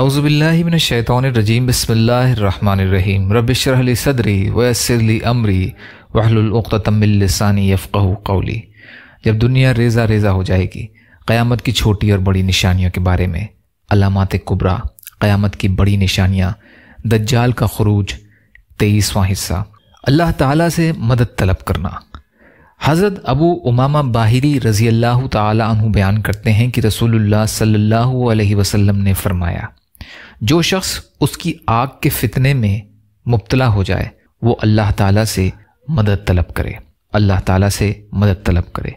अउज़बिल्लिमिनशैतरजीम बसमीम रबली सदरी वसरली अमरी वहलतमिलसानी यफ़ कौली जब दुनिया रेजा रेजा हो जाएगी क़यामत की छोटी और बड़ी निशानियों के बारे में अलामत कुबरा क़यामत की बड़ी निशानियाँ दज्जाल का खरूज तेईसवा हिस्सा अल्लाह ताला से मदद तलब करना हज़रत अबू उमामा बाहरी रज़ी अल्लाह तु बयान करते हैं कि रसूलुल्लाह सल्लल्लाहु अलैहि वसल्लम ने फ़रमाया जो शख्स उसकी आग के फितने में मुबतला हो जाए वो अल्लाह ताला से मदद तलब करे अल्लाह ताला से मदद तलब करे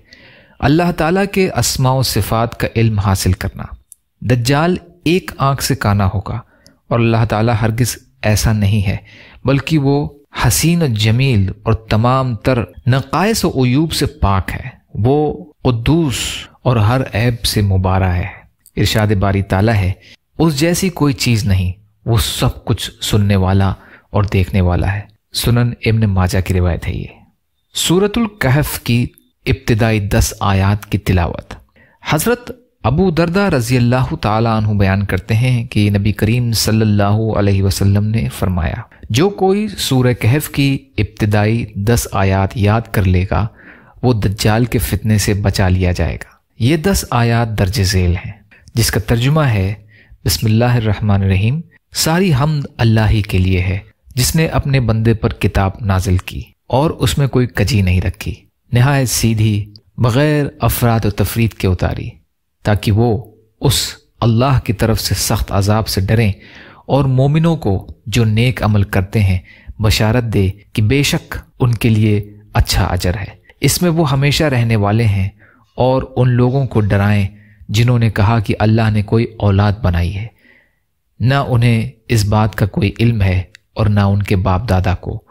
अल्लाह ताला के असमा सिफ़ात का इल्म हासिल करना दज्जाल एक आंख से काना होगा और अल्लाह ताला हरगिज़ ऐसा नहीं है बल्कि वो हसीन और जमील और तमाम तर नकायस वयूब से पाक है वो उदूस और हर ऐब से मुबारा है इरशाद बारी ताला है उस जैसी कोई चीज़ नहीं वो सब कुछ सुनने वाला और देखने वाला है सुनन इब्न माजा की रिवायत है ये सूरतुल कहफ की इब्तदाई दस आयात की तिलावत हज़रत अबू दरदा रजी अल्लाह तु बयान करते हैं कि नबी करीम सल्लल्लाहु अलैहि वसल्लम ने फरमाया जो कोई सूर कहफ की इब्तदाई दस आयात याद कर लेगा वो दज्जाल के फितने से बचा लिया जाएगा ये दस आयात दर्ज झेल हैं जिसका तर्जुमा है बसमीम सारी हमद अल्लाह ही के लिए है जिसने अपने बंदे पर किताब नाजिल की और उसमें कोई कजी नहीं रखी नहायत सीधी बग़ैर अफराद और तफरीद के उतारी ताकि वो उस अल्लाह की तरफ से सख्त अजाब से डरें और मोमिनों को जो नेक अमल करते हैं बशारत दे कि बेशक उनके लिए अच्छा अजर है इसमें वो हमेशा रहने वाले हैं और उन लोगों को डराएं जिन्होंने कहा कि अल्लाह ने कोई औलाद बनाई है न उन्हें इस बात का कोई इल्म है और ना उनके बाप दादा को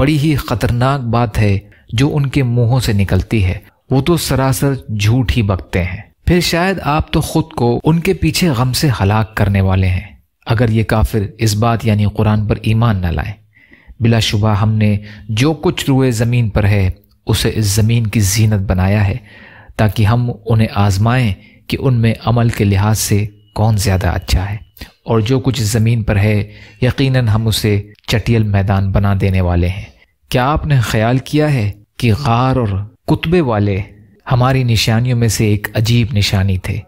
बड़ी ही खतरनाक बात है जो उनके मुंहों से निकलती है वो तो सरासर झूठ ही बकते हैं फिर शायद आप तो खुद को उनके पीछे गम से हलाक करने वाले हैं अगर ये काफिर इस बात यानी कुरान पर ईमान न लाए बिलाशुबा हमने जो कुछ रुए ज़मीन पर है उसे इस ज़मीन की जीनत बनाया है ताकि हम उन्हें आजमाएं कि उनमें अमल के लिहाज से कौन ज़्यादा अच्छा है और जो कुछ ज़मीन पर है यकीनन हम उसे चटियल मैदान बना देने वाले हैं क्या आपने ख्याल किया है कि गार और कुतबे वाले हमारी निशानियों में से एक अजीब निशानी थे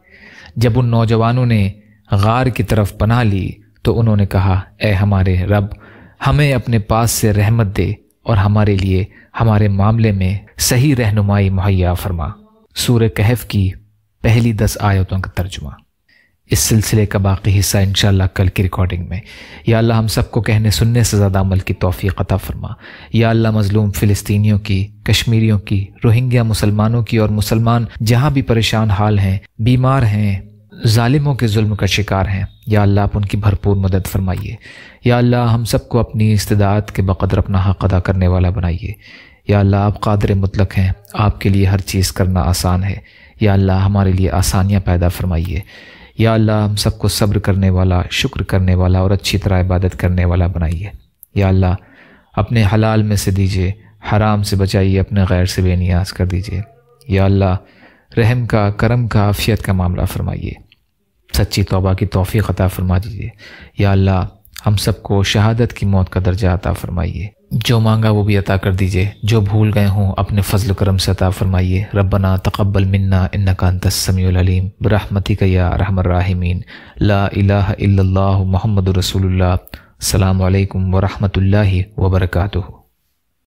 जब उन नौजवानों ने गार की तरफ पना ली तो उन्होंने कहा ए हमारे रब हमें अपने पास से रहमत दे और हमारे लिए हमारे मामले में सही रहनुमाई मुहैया फरमा सूर कहफ की पहली दस आयतों का तर्जुमा इस सिलसिले का बाकी हिस्सा इन कल की रिकॉर्डिंग में या अल्लाह हम सबको कहने सुनने से ज़्यादा अमल की तोफ़ी अता फरमा या अल्लाह मज़लूम फ़िलिस्तीनियों की कश्मीरियों की रोहिंग्या मुसलमानों की और मुसलमान जहाँ भी परेशान हाल हैं बीमार हैं ालिमों के जुल्म का शिकार हैं या अल्लाह आप उनकी भरपूर मदद फरमाइए या अल्लाह हम सबको अपनी इस्तदात के बकदर अपना हक अदा करने वाला बनाइए या अल्लाह आप कादर मुतलक हैं आपके लिए हर चीज़ करना आसान है या अल्लाह हमारे लिए आसानियाँ पैदा फरमाइए या अल्लाह हम सबको सब्र करने वाला शुक्र करने वाला और अच्छी तरह इबादत करने वाला बनाइए या अल्लाह अपने हलाल में से दीजिए हराम से बचाइए अपने गैर से बेनियाज कर दीजिए या अल्लाह रहम का करम का आफियत का मामला फरमाइए सच्ची तोबा की तोफ़ी अता फरमा दीजिए या अल्लाह हम सबको शहादत की मौत का दर्जा अता फरमाइए जो मांगा वो भी अता कर दीजिए जो भूल गए हों अपने फजल करम से अता फरमाइए रबना तकबल मन्ना इन्नकानतसमीम बरहमती या रहमर्राहिमीन ला इलाह इल्लल्लाह मोहम्मद रसूलुल्लाह सलाम अलैकुम वरहमतुल्लाहि